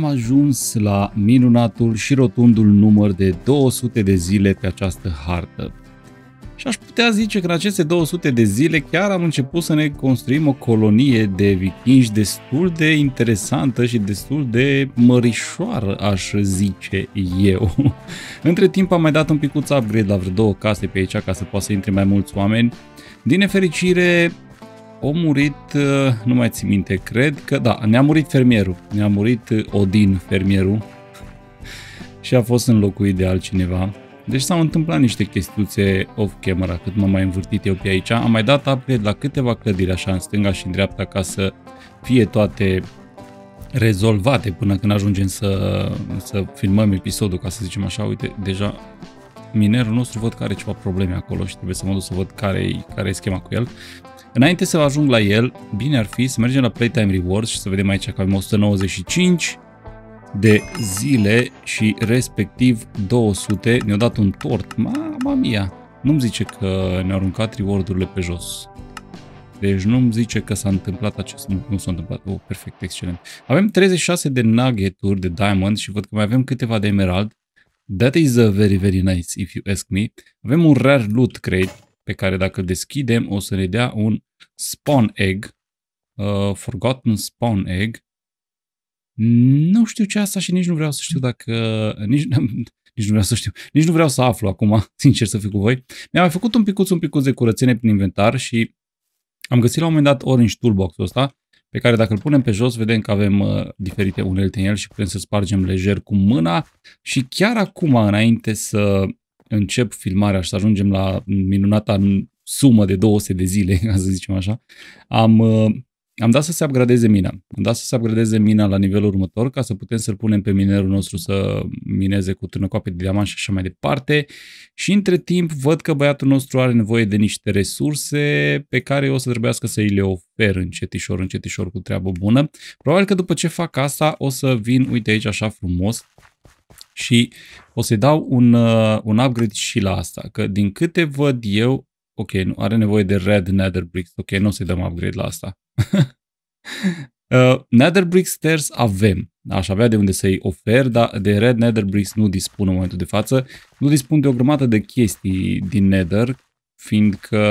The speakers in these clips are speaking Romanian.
am ajuns la minunatul și rotundul număr de 200 de zile pe această hartă. Și aș putea zice că în aceste 200 de zile chiar am început să ne construim o colonie de vikingi destul de interesantă și destul de mărișoară, aș zice eu. Între timp am mai dat un picuț upgrade la vreo două case pe aici ca să poată să intre mai mulți oameni. Din nefericire, a murit, uh, nu mai țin minte, cred că, da, ne-a murit fermierul, ne-a murit uh, Odin fermierul și a fost înlocuit de altcineva. Deci s-au întâmplat niște chestiuțe off-camera cât m-am mai învârtit eu pe aici. Am mai dat upgrade la câteva clădiri așa în stânga și în dreapta ca să fie toate rezolvate până când ajungem să, să filmăm episodul, ca să zicem așa. Uite, deja minerul nostru văd că are ceva probleme acolo și trebuie să mă duc să văd care e schema cu el. Înainte să ajung la el, bine ar fi să mergem la Playtime Rewards și să vedem aici că avem 195 de zile și respectiv 200. Ne-a dat un tort. Mama mia! Nu-mi zice că ne-au aruncat reward-urile pe jos. Deci nu-mi zice că s-a întâmplat acest lucru. Nu, nu s-a întâmplat. Oh, perfect, excelent. Avem 36 de nugget de diamond și văd că mai avem câteva de emerald. That is a very, very nice, if you ask me. Avem un rare loot crate pe care dacă îl deschidem o să ne dea un spawn egg. Uh, forgotten spawn egg. Nu știu ce asta și nici nu vreau să știu dacă... Uh, nici, nici nu vreau să știu. Nici nu vreau să aflu acum, sincer să fiu cu voi. Mi-am mai făcut un picuț, un picuț de curățenie prin inventar și am găsit la un moment dat Orange Toolbox-ul ăsta pe care dacă îl punem pe jos, vedem că avem uh, diferite unelte în el și putem să spargem lejer cu mâna și chiar acum, înainte să încep filmarea și să ajungem la minunata sumă de 200 de zile, ca să zicem așa, am uh, am dat să se upgradeze mina. Am dat să se upgradeze mina la nivelul următor ca să putem să-l punem pe minerul nostru să mineze cu târnăcoape de diamant și așa mai departe. Și între timp văd că băiatul nostru are nevoie de niște resurse pe care o să trebuiască să îi le ofer încetișor, încetișor cu treabă bună. Probabil că după ce fac asta o să vin, uite aici așa frumos, și o să-i dau un, uh, un upgrade și la asta, că din câte văd eu, ok, nu, are nevoie de red nether bricks, ok, nu o să-i dăm upgrade la asta. uh, nether brick stairs avem, aș avea de unde să-i ofer, dar de red nether bricks nu dispun în momentul de față. Nu dispun de o grămadă de chestii din nether, fiindcă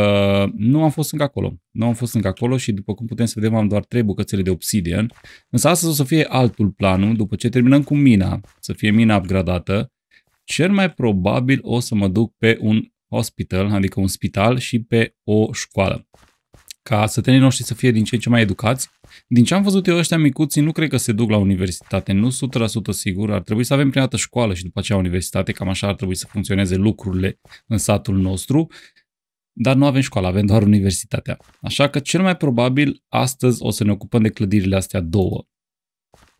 nu am fost încă acolo. Nu am fost încă acolo și după cum putem să vedem am doar trei bucățele de obsidian. Însă astăzi o să fie altul planul, după ce terminăm cu mina, să fie mina upgradată, cel mai probabil o să mă duc pe un hospital, adică un spital, și pe o școală. Ca sătenii noștri să fie din ce în ce mai educați, din ce am văzut eu ăștia micuții nu cred că se duc la universitate, nu 100% sigur, ar trebui să avem prima dată școală și după aceea universitate, cam așa ar trebui să funcționeze lucrurile în satul nostru, dar nu avem școală, avem doar universitatea. Așa că cel mai probabil astăzi o să ne ocupăm de clădirile astea două.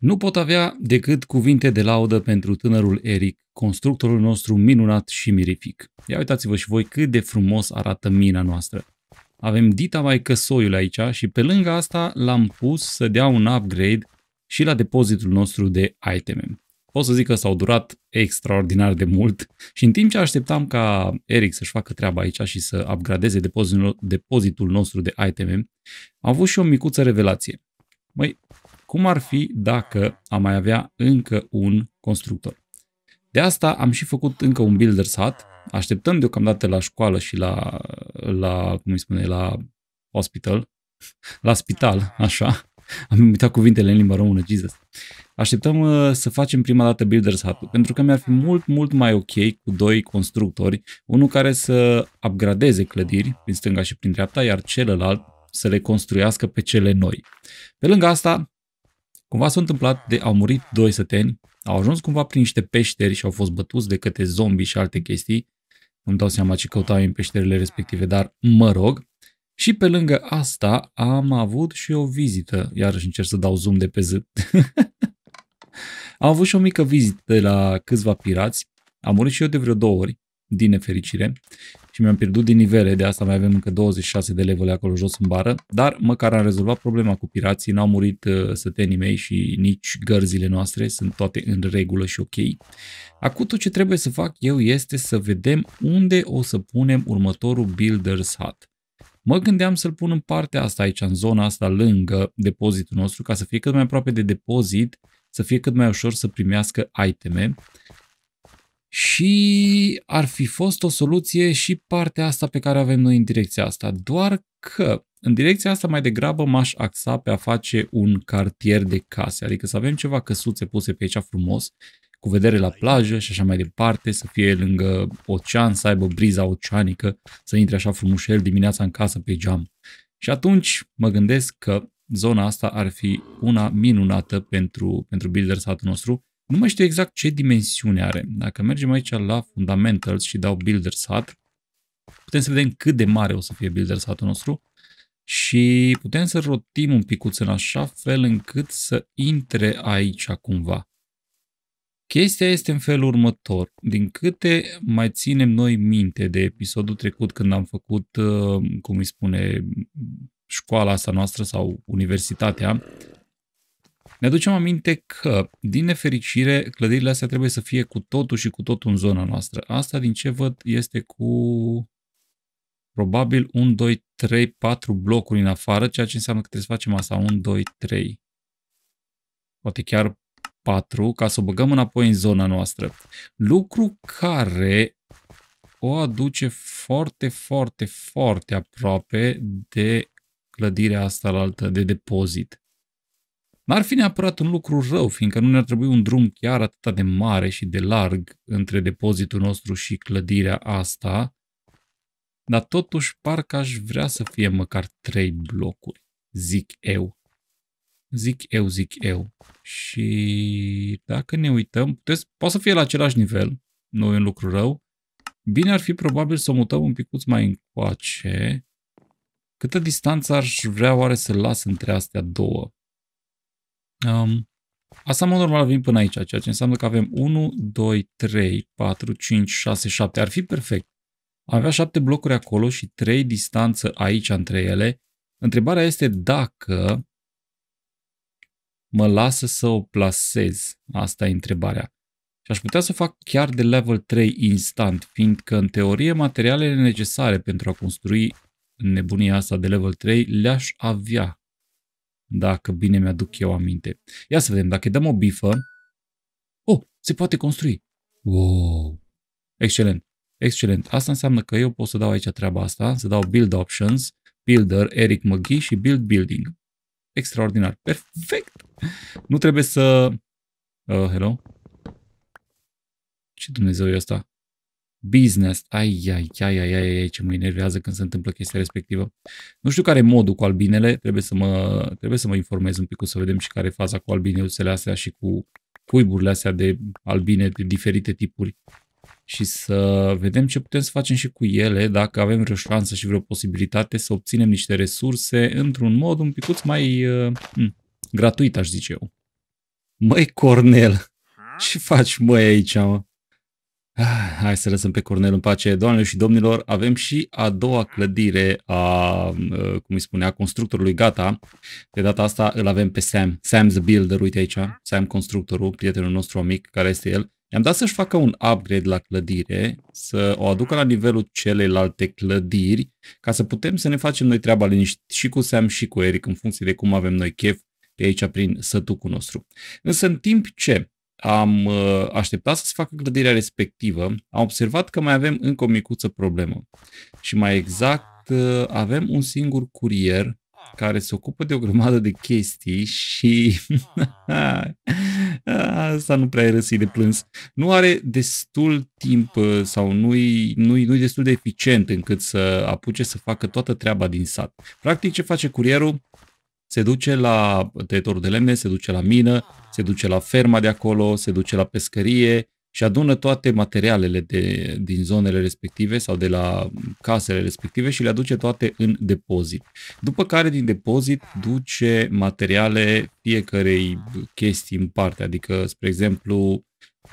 Nu pot avea decât cuvinte de laudă pentru tânărul Eric, constructorul nostru minunat și mirific. Ia uitați-vă și voi cât de frumos arată mina noastră. Avem dita mai căsoiul aici și pe lângă asta l-am pus să dea un upgrade și la depozitul nostru de iteme. Pot să zic că s-au durat extraordinar de mult și în timp ce așteptam ca Eric să-și facă treaba aici și să upgradeze depozitul nostru de iteme, am avut și o micuță revelație. Măi, cum ar fi dacă am mai avea încă un constructor. De asta am și făcut încă un Builders Hut, așteptăm deocamdată la școală și la, la cum îi spune, la hospital, la spital, așa, am uitat cuvintele în limba română, Jesus. Așteptăm uh, să facem prima dată Builders Hut, pentru că mi-ar fi mult, mult mai ok cu doi constructori, unul care să upgradeze clădiri prin stânga și prin dreapta, iar celălalt să le construiască pe cele noi. Pe lângă asta, Cumva s-a întâmplat de au murit doi săteni, au ajuns cumva prin niște peșteri și au fost bătuți de către zombi și alte chestii. Nu-mi dau seama ce căutau în peșterile respective, dar mă rog. Și pe lângă asta am avut și o vizită. Iarăși încerc să dau zoom de pe zât. am avut și o mică vizită de la câțiva pirați. Am murit și eu de vreo două ori, din nefericire și mi-am pierdut din nivele, de asta mai avem încă 26 de level acolo jos în bară, dar măcar am rezolvat problema cu pirații, n-au murit uh, sătenii mei și nici gărzile noastre, sunt toate în regulă și ok. Acum tot ce trebuie să fac eu este să vedem unde o să punem următorul Builder's Hut. Mă gândeam să-l pun în partea asta aici, în zona asta lângă depozitul nostru, ca să fie cât mai aproape de depozit, să fie cât mai ușor să primească iteme și ar fi fost o soluție și partea asta pe care avem noi în direcția asta. Doar că în direcția asta mai degrabă m-aș axa pe a face un cartier de case, adică să avem ceva căsuțe puse pe aici frumos, cu vedere la plajă și așa mai departe, să fie lângă ocean, să aibă briza oceanică, să intre așa frumușel dimineața în casă pe geam. Și atunci mă gândesc că zona asta ar fi una minunată pentru, pentru builder satul nostru nu mai știu exact ce dimensiune are. Dacă mergem aici la Fundamentals și dau Builder Sat, putem să vedem cât de mare o să fie Builder Satul nostru și putem să rotim un picuț în așa fel încât să intre aici cumva. Chestia este în felul următor. Din câte mai ținem noi minte de episodul trecut când am făcut, uh, cum îi spune, școala asta noastră sau universitatea, ne aducem aminte că, din nefericire, clădirile astea trebuie să fie cu totul și cu totul în zona noastră. Asta, din ce văd, este cu probabil 1, 2, 3, 4 blocuri în afară, ceea ce înseamnă că trebuie să facem asta 1, 2, 3, poate chiar 4, ca să o băgăm înapoi în zona noastră. Lucru care o aduce foarte, foarte, foarte aproape de clădirea asta la altă, de depozit. N-ar fi neapărat un lucru rău, fiindcă nu ne-ar trebui un drum chiar atât de mare și de larg între depozitul nostru și clădirea asta, dar totuși parcă aș vrea să fie măcar trei blocuri, zic eu. Zic eu, zic eu. Și dacă ne uităm, puteți, poate să fie la același nivel, nu e un lucru rău. Bine ar fi probabil să o mutăm un picuț mai încoace. Câtă distanță aș vrea oare să las între astea două? Um, asta, mă normal, vin până aici, ceea ce înseamnă că avem 1, 2, 3, 4, 5, 6, 7. Ar fi perfect. Am avea 7 blocuri acolo și 3 distanță aici între ele. Întrebarea este dacă mă lasă să o plasez. Asta e întrebarea. Și aș putea să fac chiar de level 3 instant, fiindcă în teorie materialele necesare pentru a construi nebunia asta de level 3 le-aș avea dacă bine mi-aduc eu aminte. Ia să vedem, dacă dăm o bifă... Oh, se poate construi. Wow! Excelent, excelent. Asta înseamnă că eu pot să dau aici treaba asta, să dau build options, builder, Eric McGee și build building. Extraordinar. Perfect! Nu trebuie să... Uh, hello? Ce Dumnezeu e asta? business. Ai, ai, ai, ai, ai, ai, ce mă enervează când se întâmplă chestia respectivă. Nu știu care e modul cu albinele, trebuie să mă, trebuie să mă informez un pic, să vedem și care e faza cu albineusele astea și cu cuiburile astea de albine de diferite tipuri și să vedem ce putem să facem și cu ele, dacă avem vreo șansă și vreo posibilitate să obținem niște resurse într-un mod un picuț mai uh, mm, gratuit, aș zice eu. Măi, Cornel, ce faci, măi, aici, mă? Ah, hai să lăsăm pe Cornel în pace. Doamnelor și domnilor, avem și a doua clădire a, uh, cum îi spunea, constructorului gata. De data asta îl avem pe Sam. Sam's Builder, uite aici. Sam constructorul, prietenul nostru amic, care este el. I-am dat să-și facă un upgrade la clădire, să o aducă la nivelul celelalte clădiri, ca să putem să ne facem noi treaba liniști și cu Sam și cu Eric, în funcție de cum avem noi chef pe aici prin sătucul nostru. Însă în timp ce am uh, așteptat să se facă clădirea respectivă, am observat că mai avem încă o micuță problemă. Și mai exact, uh, avem un singur curier care se ocupă de o grămadă de chestii și asta nu prea e răsit de plâns. Nu are destul timp uh, sau nu-i, nu-i, nu-i destul de eficient încât să apuce să facă toată treaba din sat. Practic ce face curierul? Se duce la tăietorul de lemne, se duce la mină, se duce la ferma de acolo, se duce la pescărie și adună toate materialele de, din zonele respective sau de la casele respective și le aduce toate în depozit. După care din depozit duce materiale fiecarei chestii în parte, adică, spre exemplu,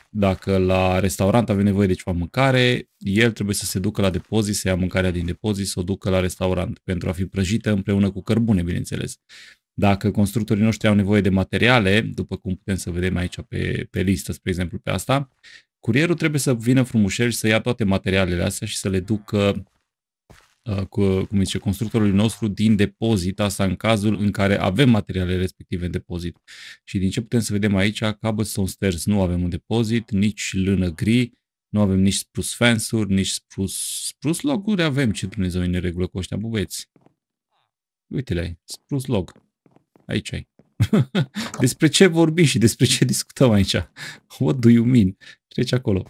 dacă la restaurant avem nevoie de ceva mâncare, el trebuie să se ducă la depozit, să ia mâncarea din depozit, să o ducă la restaurant pentru a fi prăjită împreună cu cărbune, bineînțeles. Dacă constructorii noștri au nevoie de materiale, după cum putem să vedem aici pe, pe listă, spre exemplu, pe asta, curierul trebuie să vină frumușel și să ia toate materialele astea și să le ducă uh, cu, cum zice, constructorului nostru din depozit, asta în cazul în care avem materialele respective în depozit. Și din ce putem să vedem aici, cobblestone stairs nu avem un depozit, nici lână gri, nu avem nici spruce fence-uri, nici spruce, spruce log avem, ce Dumnezeu e în regulă cu ăștia, bubeți. Uite-le, spruce log aici ai. despre ce vorbim și despre ce discutăm aici? What do you mean? Treci acolo.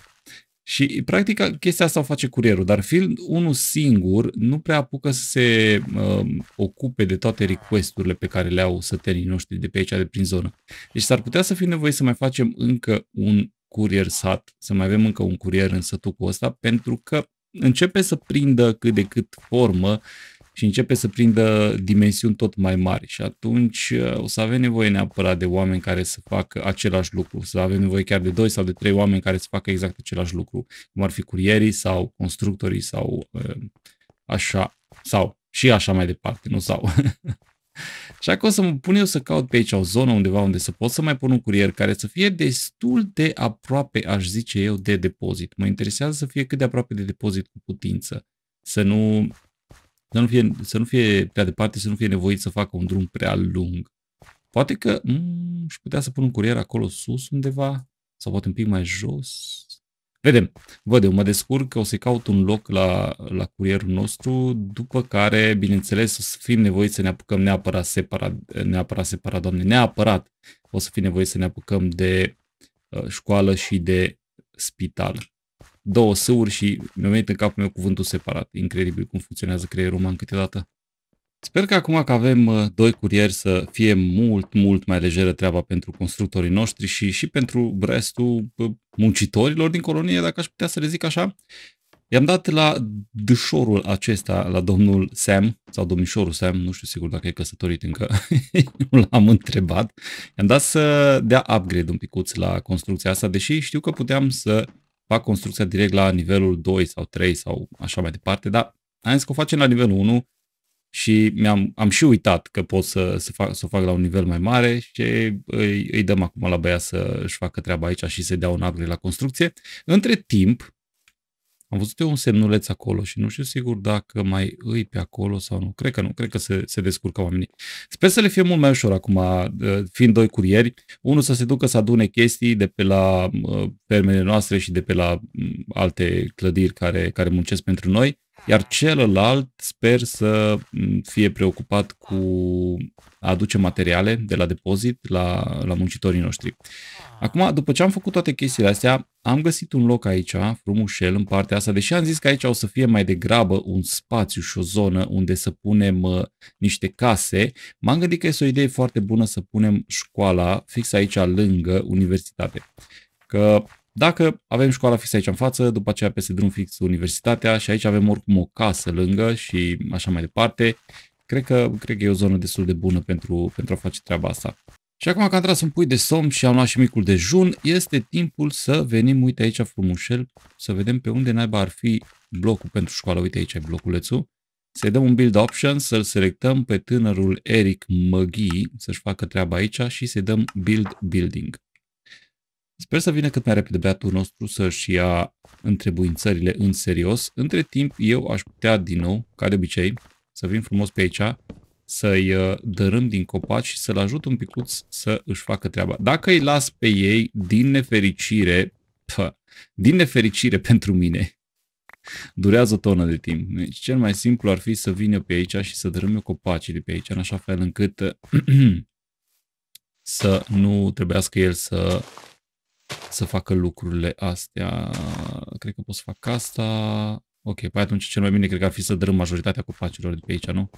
Și, practic, chestia asta o face curierul, dar fiind unul singur, nu prea apucă să se uh, ocupe de toate requesturile pe care le au sătenii noștri de pe aici, de prin zonă. Deci s-ar putea să fie nevoie să mai facem încă un curier sat, să mai avem încă un curier în sătucul ăsta, pentru că începe să prindă cât de cât formă și începe să prindă dimensiuni tot mai mari și atunci uh, o să avem nevoie neapărat de oameni care să facă același lucru, să avem nevoie chiar de doi sau de trei oameni care să facă exact același lucru, cum ar fi curierii sau constructorii sau uh, așa, sau și așa mai departe, nu sau. și acum o să mă pun eu să caut pe aici o zonă undeva unde să pot să mai pun un curier care să fie destul de aproape, aș zice eu, de depozit. Mă interesează să fie cât de aproape de depozit cu putință. Să nu să nu fie, să nu fie prea departe, să nu fie nevoit să facă un drum prea lung. Poate că mm, și putea să pun un curier acolo sus undeva, sau poate un pic mai jos. Vedem. Văd eu, mă descurc că o să caut un loc la, la curierul nostru, după care, bineînțeles, o să fim nevoiți să ne apucăm neapărat separat, neapărat separat, doamne, neapărat o să fim nevoiți să ne apucăm de uh, școală și de spital două sâuri și mi-a venit în capul meu cuvântul separat. Incredibil cum funcționează creierul uman câteodată. Sper că acum că avem uh, doi curieri să fie mult, mult mai lejeră treaba pentru constructorii noștri și, și pentru restul uh, muncitorilor din colonie, dacă aș putea să le zic așa. I-am dat la dușorul acesta, la domnul Sam, sau domnișorul Sam, nu știu sigur dacă e căsătorit încă, nu l-am întrebat. I-am dat să dea upgrade un picuț la construcția asta, deși știu că puteam să fac construcția direct la nivelul 2 sau 3 sau așa mai departe, dar am zis că o facem la nivelul 1 și mi-am am și uitat că pot să, să, fac, să o fac la un nivel mai mare și îi, îi dăm acum la băia să-și facă treaba aici și să dea un upgrade la construcție. Între timp, am văzut eu un semnuleț acolo și nu știu sigur dacă mai îi pe acolo sau nu. Cred că nu, cred că se, se descurcă oamenii. Sper să le fie mult mai ușor acum, fiind doi curieri. Unul să se ducă să adune chestii de pe la fermele noastre și de pe la alte clădiri care, care muncesc pentru noi, iar celălalt sper să fie preocupat cu a aduce materiale de la depozit la, la muncitorii noștri. Acum, după ce am făcut toate chestiile astea, am găsit un loc aici, frumușel, în partea asta, deși am zis că aici o să fie mai degrabă un spațiu și o zonă unde să punem uh, niște case, m-am gândit că este o idee foarte bună să punem școala fix aici, lângă universitate. Că dacă avem școala fix aici în față, după aceea peste drum fix universitatea și aici avem oricum o casă lângă și așa mai departe, cred că, cred că e o zonă destul de bună pentru, pentru a face treaba asta. Și acum că am tras un pui de somn și am luat și micul dejun, este timpul să venim, uite aici frumușel, să vedem pe unde naiba ar fi blocul pentru școală. Uite aici e bloculețul. Să-i dăm un build option, să-l selectăm pe tânărul Eric Măghii să-și facă treaba aici și să-i dăm build building. Sper să vină cât mai repede beatul nostru să-și ia întrebuințările în serios. Între timp, eu aș putea din nou, ca de obicei, să vin frumos pe aici să-i uh, dărâm din copaci și să-l ajut un picuț să își facă treaba. Dacă îi las pe ei, din nefericire, pă, din nefericire pentru mine, durează o tonă de timp. Deci cel mai simplu ar fi să vin eu pe aici și să dărâm eu copacii de pe aici, în așa fel încât să nu trebuiască el să, să facă lucrurile astea. Cred că pot să fac asta. Ok, păi atunci cel mai bine cred că ar fi să dărâm majoritatea copacilor de pe aici, nu?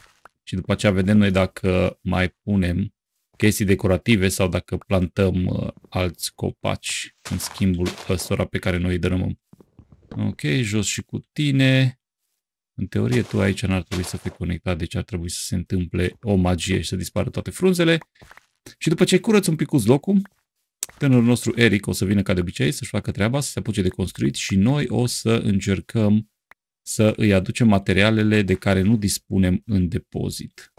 și după aceea vedem noi dacă mai punem chestii decorative sau dacă plantăm uh, alți copaci în schimbul ăstora pe care noi îi dărâmăm. Ok, jos și cu tine. În teorie tu aici n-ar trebui să fii conectat, deci ar trebui să se întâmple o magie și să dispară toate frunzele. Și după ce curăț un picuț locul, tânărul nostru Eric o să vină ca de obicei să-și facă treaba, să se apuce de construit și noi o să încercăm să îi aducem materialele de care nu dispunem în depozit.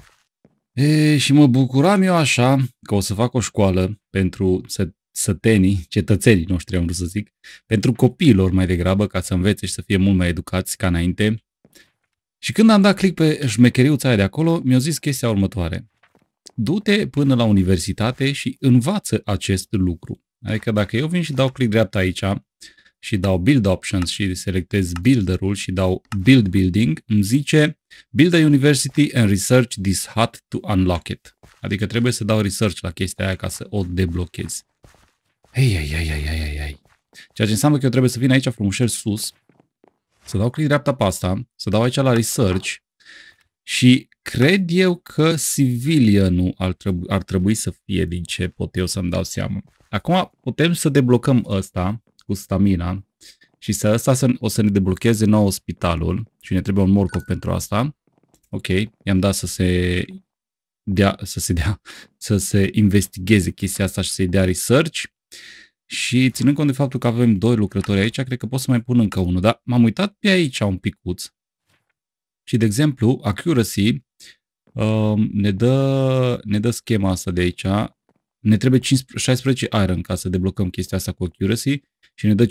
E, și mă bucuram eu așa că o să fac o școală pentru să sătenii, cetățenii noștri, am vrut să zic, pentru copiilor mai degrabă, ca să învețe și să fie mult mai educați ca înainte. Și când am dat click pe șmecheriuța aia de acolo, mi-au zis chestia următoare. Du-te până la universitate și învață acest lucru. Adică dacă eu vin și dau click dreapta aici, și dau build options și selectez builderul și dau build building, îmi zice build a university and research this hut to unlock it. Adică trebuie să dau research la chestia aia ca să o deblochez. Hei, hei, hei, hei, hei, hei. Ceea ce înseamnă că eu trebuie să vin aici frumușel sus, să dau click dreapta pe asta, să dau aici la research și cred eu că civilianul ar, trebu ar trebui să fie din ce pot eu să-mi dau seama. Acum putem să deblocăm ăsta cu stamina și să asta o să ne deblocheze nou spitalul și ne trebuie un morcov pentru asta. Ok, i-am dat să se dea, să se dea, să se investigheze chestia asta și să-i dea research. Și ținând cont de faptul că avem doi lucrători aici, cred că pot să mai pun încă unul, dar m-am uitat pe aici un picuț. Și, de exemplu, accuracy um, ne, dă, ne dă schema asta de aici. Ne trebuie 15, 16 iron ca să deblocăm chestia asta cu accuracy și ne dă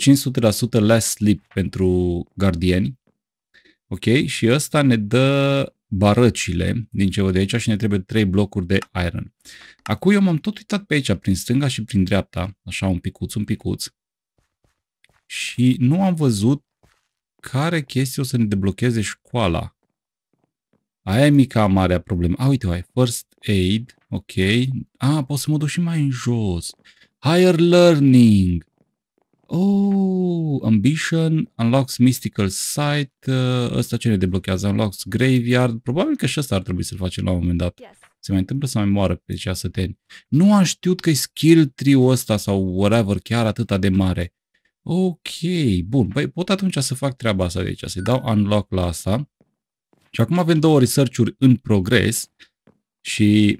500% less sleep pentru gardieni. Ok? Și ăsta ne dă barăcile din ce văd de aici și ne trebuie 3 blocuri de iron. Acum eu m-am tot uitat pe aici, prin stânga și prin dreapta, așa un picuț, un picuț. Și nu am văzut care chestie o să ne deblocheze școala. Aia e mica marea problemă. A, uite, ai first aid, ok. A, pot să mă duc și mai în jos. Higher learning. Oh, Ambition, Unlocks Mystical Sight, uh, ăsta ce ne deblochează? Unlocks Graveyard, probabil că și ăsta ar trebui să-l facem la un moment dat. Yes. Se mai întâmplă să mai moară pe ceasăteni. Nu am știut că-i skill tree-ul ăsta sau whatever chiar atâta de mare. Ok, bun. Băi, pot atunci să fac treaba asta de aici, să-i dau unlock la asta. Și acum avem două research-uri în progres și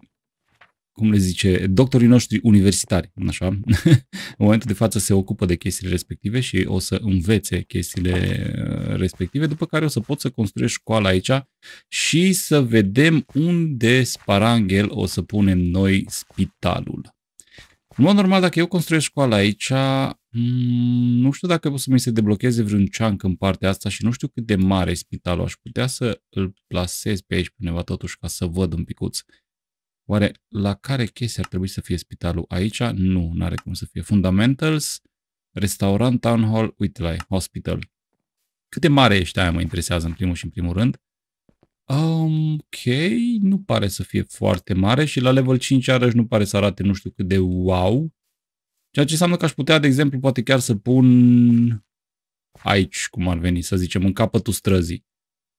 cum le zice, doctorii noștri universitari, așa, în momentul de față se ocupă de chestiile respective și o să învețe chestiile uh, respective, după care o să pot să construiesc școala aici și să vedem unde sparanghel o să punem noi spitalul. În mod normal, dacă eu construiesc școala aici, mm, nu știu dacă o să mi se deblocheze vreun ceanc în partea asta și nu știu cât de mare e spitalul. Aș putea să îl plasez pe aici pe undeva totuși ca să văd un picuț. Oare la care chestii ar trebui să fie spitalul? Aici? Nu, nu are cum să fie. Fundamentals, restaurant, town hall, uite la hospital. Cât de mare ești aia mă interesează în primul și în primul rând. Um, ok, nu pare să fie foarte mare și la level 5 iarăși nu pare să arate nu știu cât de wow. Ceea ce înseamnă că aș putea, de exemplu, poate chiar să pun aici, cum ar veni, să zicem, în capătul străzii.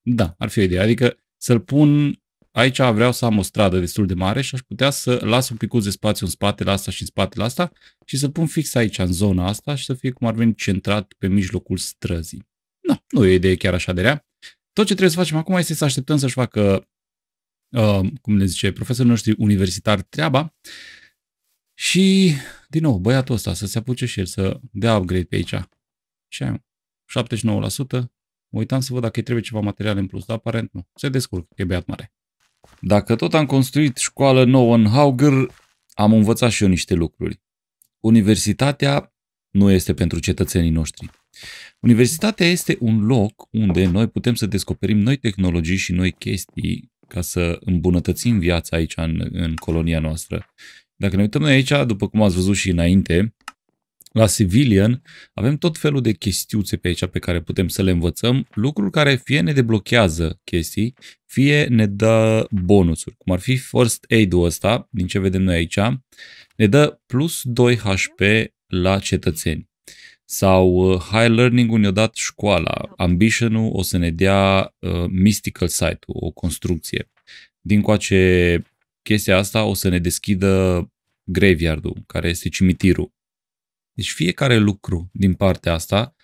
Da, ar fi o idee. Adică să-l pun aici vreau să am o stradă destul de mare și aș putea să las un pic de spațiu în spatele asta și în spatele asta și să pun fix aici, în zona asta și să fie cum ar veni centrat pe mijlocul străzii. Nu, nu e o idee chiar așa de rea. Tot ce trebuie să facem acum este să așteptăm să-și facă, uh, cum le zice, profesorul noștri universitar treaba și, din nou, băiatul ăsta să se apuce și el să dea upgrade pe aici. Ce ai, 79%. Mă uitam să văd dacă îi trebuie ceva material în plus, dar aparent nu. Se descurcă, e băiat mare. Dacă tot am construit școală nouă în Hauger, am învățat și eu niște lucruri. Universitatea nu este pentru cetățenii noștri. Universitatea este un loc unde noi putem să descoperim noi tehnologii și noi chestii ca să îmbunătățim viața aici în, în colonia noastră. Dacă ne uităm noi aici, după cum ați văzut și înainte, la Civilian avem tot felul de chestiuțe pe aici pe care putem să le învățăm, lucruri care fie ne deblochează chestii, fie ne dă bonusuri, cum ar fi First Aid-ul ăsta, din ce vedem noi aici, ne dă plus 2 HP la cetățeni. Sau uh, High Learning-ul ne-a dat școala, Ambition-ul o să ne dea uh, Mystical Site-ul, o construcție. Din coace chestia asta o să ne deschidă Graveyard-ul, care este cimitirul deci fiecare lucru din partea asta,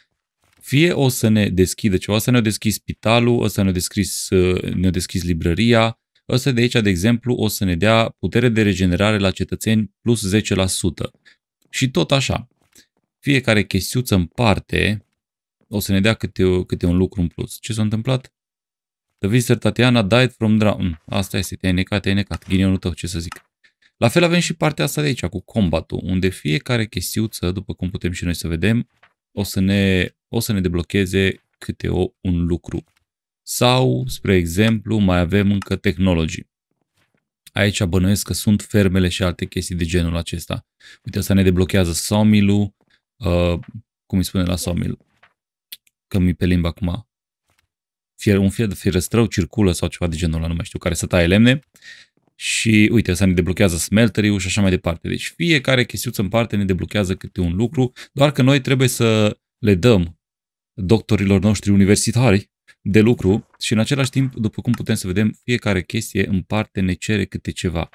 fie o să ne deschidă ceva, o să ne deschis spitalul, o să ne deschis, uh, ne deschis librăria, Ăsta de aici, de exemplu, o să ne dea putere de regenerare la cetățeni plus 10%. Și tot așa. Fiecare chestiuță în parte o să ne dea câte, câte un lucru în plus. Ce s-a întâmplat? The visitor Tatiana died from drown. Mm, asta este, te-ai necat, te-ai necat. Ghinionul tău, ce să zic. La fel avem și partea asta de aici, cu combatul, unde fiecare chestiuță, după cum putem și noi să vedem, o să ne, o să ne deblocheze câte o, un lucru. Sau, spre exemplu, mai avem încă tehnologii. Aici bănuiesc că sunt fermele și alte chestii de genul acesta. Uite, asta ne deblochează Somilu, uh, cum îi spune la Somil, Că mi pe limba acum. Fier, un fier de fierăstrău circulă sau ceva de genul ăla, nu mai știu, care să taie lemne și uite, să ne deblochează smelterii, și așa mai departe. Deci fiecare chestiuță în parte ne deblochează câte un lucru, doar că noi trebuie să le dăm doctorilor noștri universitari de lucru și în același timp, după cum putem să vedem, fiecare chestie în parte ne cere câte ceva.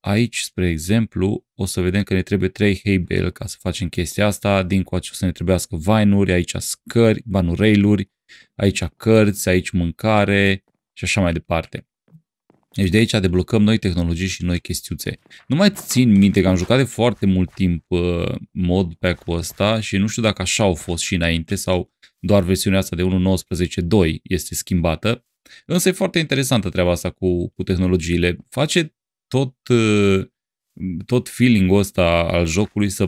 Aici, spre exemplu, o să vedem că ne trebuie 3 hay bale ca să facem chestia asta, din coace o să ne trebuiască vainuri, aici scări, banurailuri, aici cărți, aici mâncare și așa mai departe. Deci de aici deblocăm noi tehnologii și noi chestiuțe. Nu mai țin minte că am jucat de foarte mult timp uh, mod pe ul ăsta și nu știu dacă așa au fost și înainte sau doar versiunea asta de 1.19.2 este schimbată. Însă e foarte interesantă treaba asta cu, cu tehnologiile. Face tot, uh, tot feeling-ul ăsta al jocului să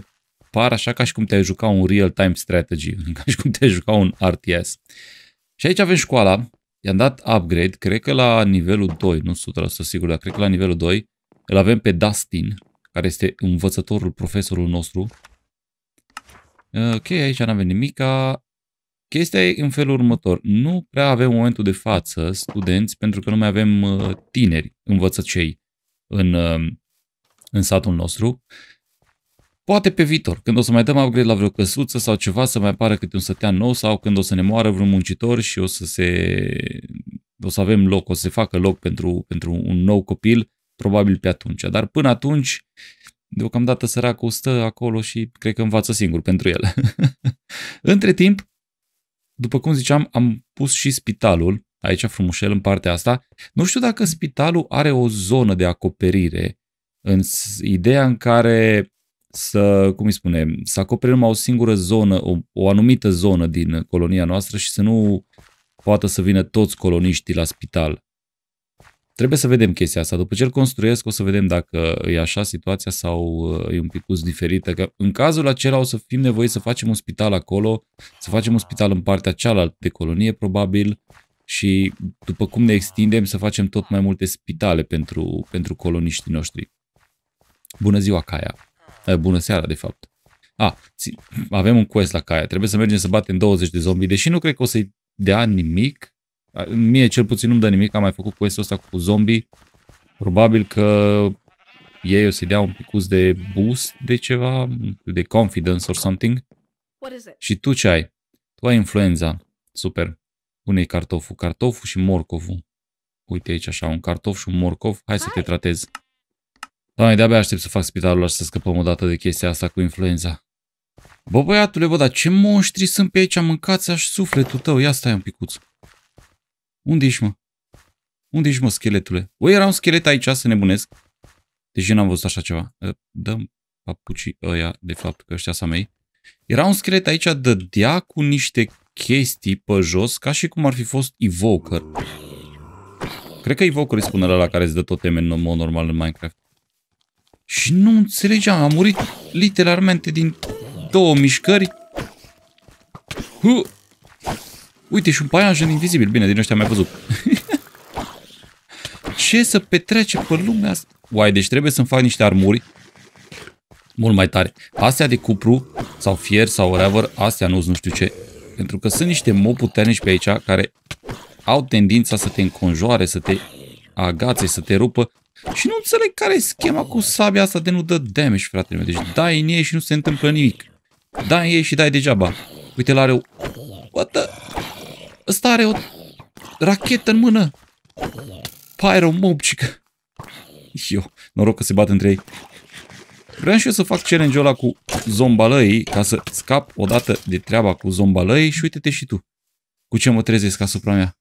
par așa ca și cum te-ai juca un real-time strategy, ca și cum te-ai juca un RTS. Și aici avem școala, I-am dat upgrade, cred că la nivelul 2, nu 100% sigur, dar cred că la nivelul 2 îl avem pe Dustin, care este învățătorul, profesorul nostru. Ok, aici n-avem nimica. Chestia e în felul următor. Nu prea avem momentul de față studenți, pentru că nu mai avem uh, tineri învățăcei în, uh, în satul nostru. Poate pe viitor, când o să mai dăm upgrade la vreo căsuță sau ceva, să mai apară câte un sătean nou sau când o să ne moară vreun muncitor și o să se o să avem loc, o să se facă loc pentru, pentru un nou copil, probabil pe atunci. Dar până atunci, deocamdată săracul stă acolo și cred că învață singur pentru el. Între timp, după cum ziceam, am pus și spitalul, aici frumușel în partea asta. Nu știu dacă spitalul are o zonă de acoperire, în ideea în care să, cum îi spune, să acopere numai o singură zonă, o, o anumită zonă din colonia noastră și să nu poată să vină toți coloniștii la spital. Trebuie să vedem chestia asta. După ce îl construiesc, o să vedem dacă e așa situația sau uh, e un pic diferită. Că adică, în cazul acela o să fim nevoiți să facem un spital acolo, să facem un spital în partea cealaltă de colonie, probabil, și după cum ne extindem, să facem tot mai multe spitale pentru, pentru coloniștii noștri. Bună ziua, Caia! Eh, bună seara, de fapt. A, ah, avem un quest la caia. trebuie să mergem să batem 20 de zombi, deși nu cred că o să-i dea nimic. Ah, mie cel puțin nu-mi dă nimic, am mai făcut quest-ul ăsta cu zombi. Probabil că ei o să-i dea un picus de boost de ceva, de confidence or something. Și tu ce ai? Tu ai influenza. Super. Unei cartoful, cartoful și morcovul. Uite aici așa, un cartof și un morcov. Hai să te tratezi. Doamne, de-abia aștept să fac spitalul și să scăpăm o dată de chestia asta cu influența. Bă, băiatule, bă, dar ce monștri sunt pe aici, mâncați și sufletul tău. Ia stai un picuț. Unde ești, mă? Unde ești, mă, scheletule? O, era un schelet aici, să nebunesc. Deci n-am văzut așa ceva. Ă, dăm papucii ăia, de fapt, că ăștia sa mei. Era un schelet aici, dădea cu niște chestii pe jos, ca și cum ar fi fost evoker. Cred că evoker îi spune la care îți dă temen în mod normal în Minecraft. Și nu înțelegeam, a murit literalmente din două mișcări. Huh. Uite și un paianjen invizibil. Bine, din ăștia am mai văzut. Ce să petrece pe lumea asta? Uai, deci trebuie să-mi fac niște armuri mult mai tare. Astea de cupru sau fier sau whatever, astea nu nu știu ce. Pentru că sunt niște mob puternici pe aici care au tendința să te înconjoare, să te agațe, să te rupă și nu înțeleg care e schema cu sabia asta de nu dă damage, fratele meu. Deci dai în ei și nu se întâmplă nimic. Dai în ei și dai degeaba. Uite, la are o... What the... Ăsta are o rachetă în mână. Pyro mobcică. Eu, noroc că se bat între ei. Vreau și eu să fac challenge-ul ăla cu zombalăii ca să scap odată de treaba cu zombalăii și uite-te și tu cu ce mă trezesc asupra mea.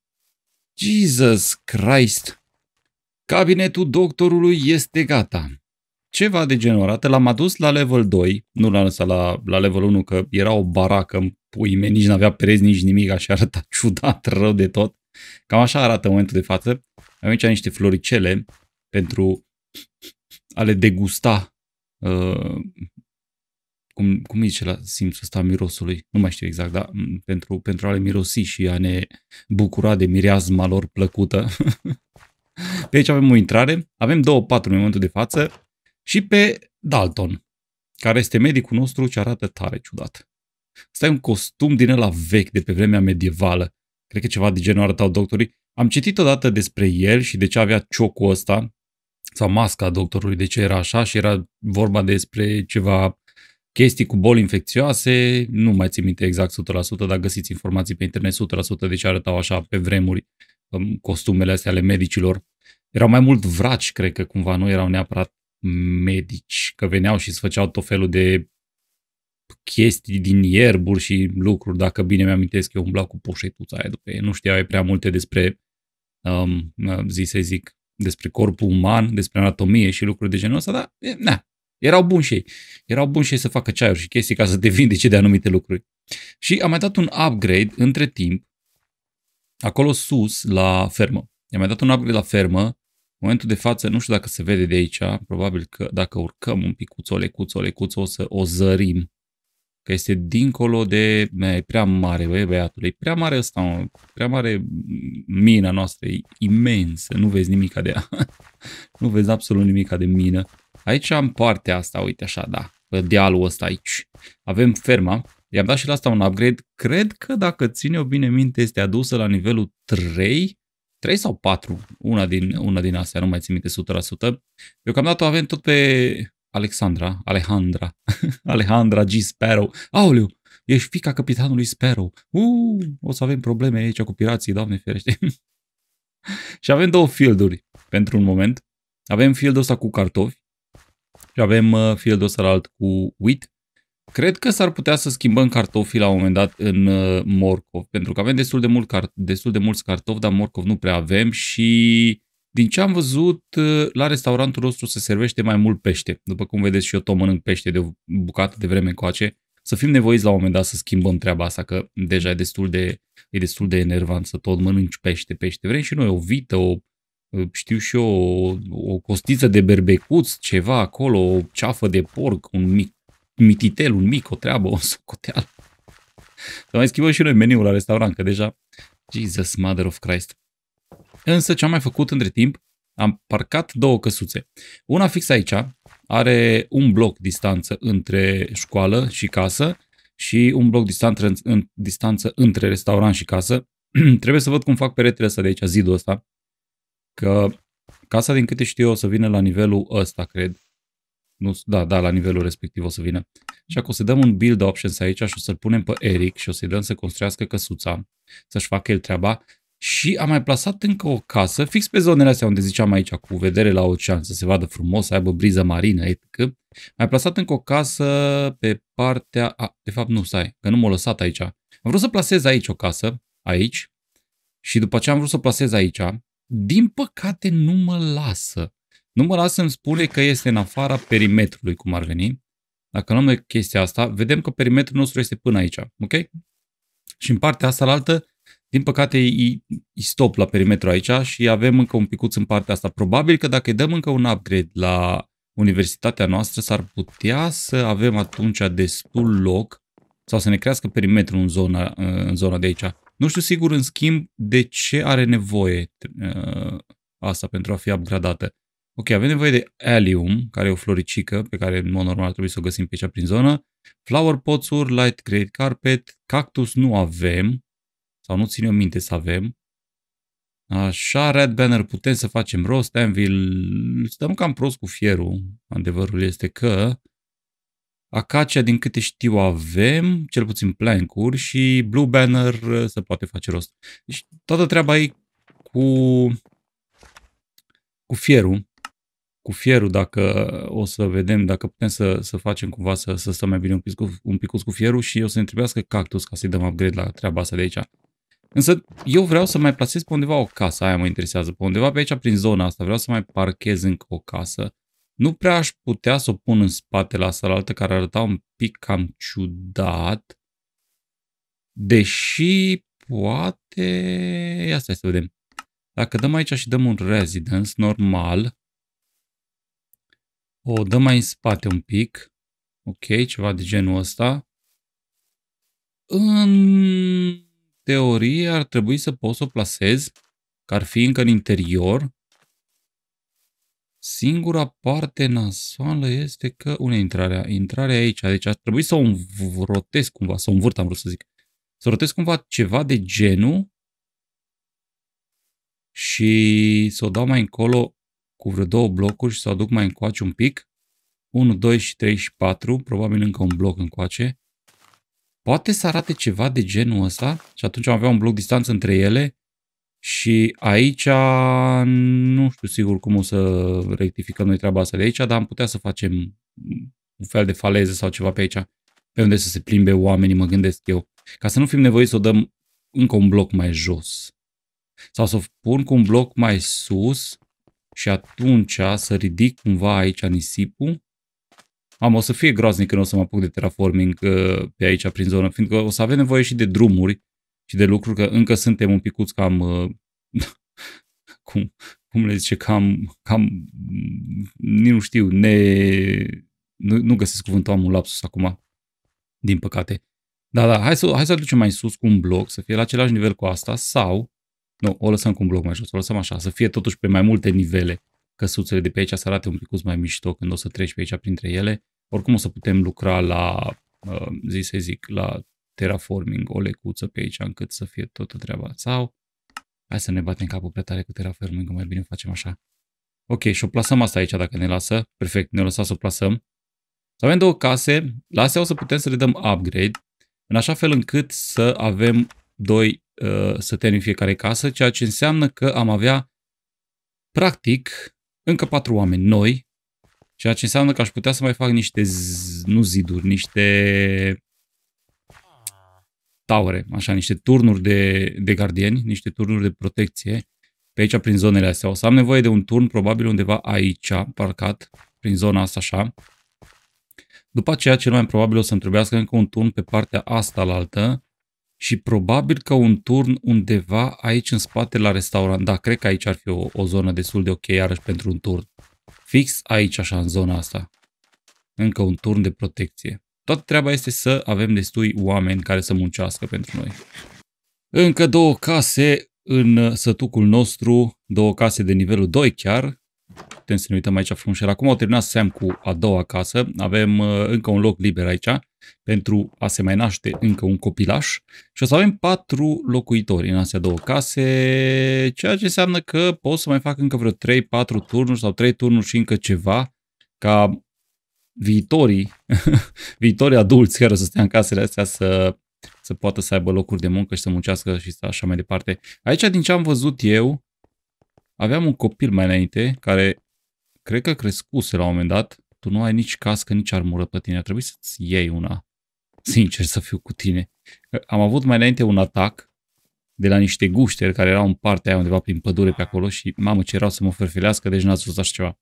Jesus Christ! Cabinetul doctorului este gata. Ceva degenerată, l-am adus la level 2, nu l-am lăsat la, la level 1, că era o baracă în pui nici n-avea pereți, nici nimic, așa arăta ciudat, rău de tot. Cam așa arată în momentul de față. Am aici niște floricele pentru a le degusta uh, cum, cum zice la simțul ăsta mirosului, nu mai știu exact, dar mm, pentru, pentru a le mirosi și a ne bucura de mireazma lor plăcută. Pe aici avem o intrare, avem două patru în momentul de față și pe Dalton, care este medicul nostru și arată tare ciudat. Asta e un costum din ăla vechi de pe vremea medievală. Cred că ceva de genul arătau doctorii. Am citit odată despre el și de ce avea ciocul ăsta, sau masca doctorului, de ce era așa și era vorba despre ceva chestii cu boli infecțioase, nu mai țin minte exact 100%, dar găsiți informații pe internet 100% de ce arătau așa pe vremuri um, costumele astea ale medicilor erau mai mult vraci, cred că cumva nu erau neapărat medici, că veneau și îți făceau tot felul de chestii din ierburi și lucruri, dacă bine mi-amintesc, eu umblau cu poșetuța aia după ei. Nu știau prea multe despre, um, zi să zic, despre corpul uman, despre anatomie și lucruri de genul ăsta, dar, na, erau buni și ei. Erau buni și ei să facă ceaiuri și chestii ca să te vindece de anumite lucruri. Și am mai dat un upgrade între timp, acolo sus, la fermă. I-am mai dat un upgrade la fermă momentul de față, nu știu dacă se vede de aici, probabil că dacă urcăm un pic cu lecuț, o lecuț, o să o zărim. Că este dincolo de... E prea mare, băie, băiatul, e prea mare ăsta, mă, prea mare mina noastră, e imensă, nu vezi nimica de ea. nu vezi absolut nimica de mină. Aici am partea asta, uite așa, da, pe dealul ăsta aici. Avem ferma, i-am dat și la asta un upgrade. Cred că dacă ține-o bine minte este adusă la nivelul 3 3 sau 4, una din, una din astea, nu mai țin minte 100%. Deocamdată avem tot pe Alexandra, Alejandra, Alejandra G. Sparrow. Aoleu, ești fica capitanului Sparrow. Uu, o să avem probleme aici cu pirații, doamne ferește. și avem două fielduri pentru un moment. Avem fieldul ăsta cu cartofi și avem uh, fieldul ăsta alt cu wheat Cred că s-ar putea să schimbăm cartofii la un moment dat în uh, morcov, pentru că avem destul de, mult car- destul de mulți cartofi, dar morcov nu prea avem și din ce am văzut, uh, la restaurantul nostru se servește mai mult pește. După cum vedeți și eu tot mănânc pește de o bucată de vreme încoace, să fim nevoiți la un moment dat să schimbăm treaba asta, că deja e destul de, e destul de enervant să tot mănânci pește, pește. Vrem și noi o vită, o, uh, știu și eu, o, o costiță de berbecuț, ceva acolo, o ceafă de porc, un mic mititel, un mic, o treabă, o socoteală. Să mai schimbăm și noi meniul la restaurant, că deja... Jesus, Mother of Christ. Însă ce am mai făcut între timp, am parcat două căsuțe. Una fix aici, are un bloc distanță între școală și casă și un bloc distanță, în, distanță între restaurant și casă. Trebuie să văd cum fac peretele ăsta de aici, zidul ăsta, că casa din câte știu eu o să vină la nivelul ăsta, cred. Nu, da, da, la nivelul respectiv o să vină. Și acum o să dăm un build options aici și o să-l punem pe Eric și o să-i dăm să construiască căsuța, să-și facă el treaba. Și am mai plasat încă o casă, fix pe zonele astea unde ziceam aici, cu vedere la ocean, să se vadă frumos, să aibă briză marină, etc. Am mai plasat încă o casă pe partea... A, de fapt nu, stai, că nu m-a lăsat aici. Am vrut să plasez aici o casă, aici, și după ce am vrut să o plasez aici, din păcate nu mă lasă. Numărul să îmi spune că este în afara perimetrului, cum ar veni. Dacă luăm chestia asta, vedem că perimetrul nostru este până aici, ok? Și în partea asta la altă, din păcate, îi stop la perimetru aici și avem încă un picuț în partea asta. Probabil că dacă îi dăm încă un upgrade la universitatea noastră, s-ar putea să avem atunci destul loc sau să ne crească perimetrul în zona, uh, în zona de aici. Nu știu sigur, în schimb, de ce are nevoie uh, asta pentru a fi upgradată. Ok, avem nevoie de Allium, care e o floricică pe care în mod normal ar trebui să o găsim pe cea prin zonă. Flower pots-uri, light grey carpet, cactus nu avem, sau nu țin eu minte să avem. Așa, Red Banner putem să facem rost, Anvil, stăm cam prost cu fierul, adevărul este că Acacia, din câte știu, avem, cel puțin plancuri și Blue Banner uh, se poate face rost. Deci toată treaba e cu, cu fierul cu fierul, dacă o să vedem, dacă putem să, să facem cumva să, să stăm mai bine un, pic, un picuț cu fierul și o să ne trebuiască cactus ca să-i dăm upgrade la treaba asta de aici. Însă eu vreau să mai plasez pe undeva o casă, aia mă interesează, pe undeva pe aici prin zona asta, vreau să mai parchez încă o casă. Nu prea aș putea să o pun în spate la asta la altă care arăta un pic cam ciudat, deși poate... Ia stai să vedem. Dacă dăm aici și dăm un residence normal, o dăm mai în spate un pic, ok, ceva de genul ăsta. În teorie ar trebui să pot să o placez, că ar fi încă în interior. Singura parte nasoală este că... Unde e intrarea? Intrarea aici, deci ar trebui să o rotesc cumva, să o învârt, am vrut să zic. Să rotesc cumva ceva de genul și să o dau mai încolo cu vreo două blocuri și să o aduc mai încoace un pic. 1, 2 și 3 și 4, probabil încă un bloc încoace. Poate să arate ceva de genul ăsta și atunci am avea un bloc distanță între ele și aici nu știu sigur cum o să rectificăm noi treaba asta de aici, dar am putea să facem un fel de faleză sau ceva pe aici, pe unde să se plimbe oamenii, mă gândesc eu, ca să nu fim nevoiți să o dăm încă un bloc mai jos. Sau să o pun cu un bloc mai sus și atunci să ridic cumva aici nisipul. Am, o să fie groaznic când o să mă apuc de terraforming uh, pe aici, prin zonă, fiindcă o să avem nevoie și de drumuri și de lucruri, că încă suntem un picuț cam, uh, cum, cum le zice, cam, cam, nici nu știu, ne, nu, nu găsesc cuvântul, am un lapsus acum, din păcate. Da, da, hai să, hai să aducem mai sus cu un bloc, să fie la același nivel cu asta, sau nu, o lăsăm cu un bloc mai jos, o lăsăm așa, să fie totuși pe mai multe nivele. Căsuțele de pe aici să arate un pic mai mișto când o să treci pe aici printre ele. Oricum o să putem lucra la, uh, zi să zic, la terraforming, o lecuță pe aici încât să fie toată treaba. Sau, hai să ne batem capul prea tare cu terraforming, mai bine facem așa. Ok, și o plasăm asta aici dacă ne lasă. Perfect, ne lăsa să o plasăm. Să avem două case, la astea o să putem să le dăm upgrade, în așa fel încât să avem doi Uh, să termin fiecare casă, ceea ce înseamnă că am avea practic încă patru oameni noi, ceea ce înseamnă că aș putea să mai fac niște, nu ziduri, niște taure, așa, niște turnuri de, de gardieni, niște turnuri de protecție pe aici, prin zonele astea. O să am nevoie de un turn, probabil undeva aici, parcat, prin zona asta așa. După aceea, cel mai probabil o să-mi trebuiască încă un turn pe partea asta la altă, și probabil că un turn undeva aici în spate la restaurant. Da, cred că aici ar fi o, o zonă destul de ok iarăși pentru un turn. Fix aici așa în zona asta. Încă un turn de protecție. Toată treaba este să avem destui oameni care să muncească pentru noi. Încă două case în sătucul nostru, două case de nivelul 2 chiar. Putem să ne uităm aici frumos. Acum au terminat Sam cu a doua casă. Avem uh, încă un loc liber aici pentru a se mai naște încă un copilaș și o să avem patru locuitori în astea două case, ceea ce înseamnă că pot să mai fac încă vreo 3-4 turnuri sau 3 turnuri și încă ceva ca viitorii, viitorii adulți care o să stea în casele astea să, să poată să aibă locuri de muncă și să muncească și să așa mai departe. Aici, din ce am văzut eu, aveam un copil mai înainte care cred că crescuse la un moment dat tu nu ai nici cască, nici armură pe tine. Trebuie să-ți iei una. Sincer să fiu cu tine. Am avut mai înainte un atac de la niște gușteri care erau în partea aia undeva prin pădure pe acolo și mamă ce erau să mă ferfilească, deci n-ați văzut așa ceva.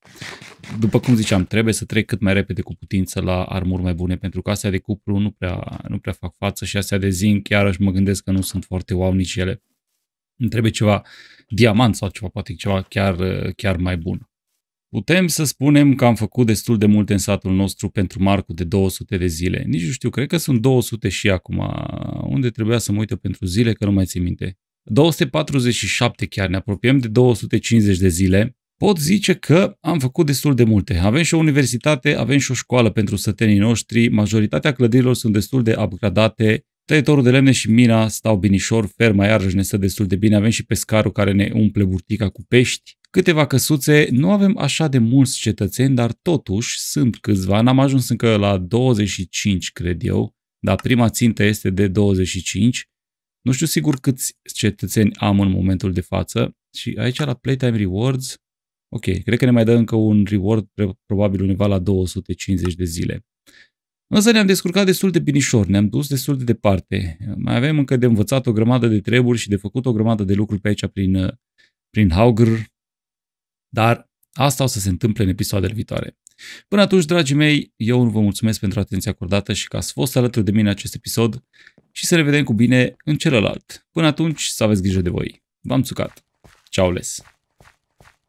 După cum ziceam, trebuie să trec cât mai repede cu putință la armuri mai bune, pentru că astea de cupru nu prea, nu prea fac față și astea de zinc, și mă gândesc că nu sunt foarte wow nici ele. Îmi trebuie ceva diamant sau ceva, poate ceva chiar, chiar mai bun. Putem să spunem că am făcut destul de multe în satul nostru pentru marcul de 200 de zile. Nici nu știu, cred că sunt 200 și acum. Unde trebuia să mă uită pentru zile, că nu mai țin minte. 247 chiar, ne apropiem de 250 de zile. Pot zice că am făcut destul de multe. Avem și o universitate, avem și o școală pentru sătenii noștri. Majoritatea clădirilor sunt destul de upgradate Tăietorul de lemne și mina stau binișor, ferma iarăși ne stă destul de bine, avem și pescarul care ne umple burtica cu pești, câteva căsuțe, nu avem așa de mulți cetățeni, dar totuși sunt câțiva, n-am ajuns încă la 25, cred eu, dar prima țintă este de 25. Nu știu sigur câți cetățeni am în momentul de față și aici la Playtime Rewards, ok, cred că ne mai dă încă un reward probabil undeva la 250 de zile. Însă ne-am descurcat destul de binișor, ne-am dus destul de departe. Mai avem încă de învățat o grămadă de treburi și de făcut o grămadă de lucruri pe aici prin, uh, prin Haugr, dar asta o să se întâmple în episoadele viitoare. Până atunci, dragii mei, eu nu vă mulțumesc pentru atenția acordată și că ați fost alături de mine în acest episod și să ne vedem cu bine în celălalt. Până atunci, să aveți grijă de voi. V-am țucat. Ceau les!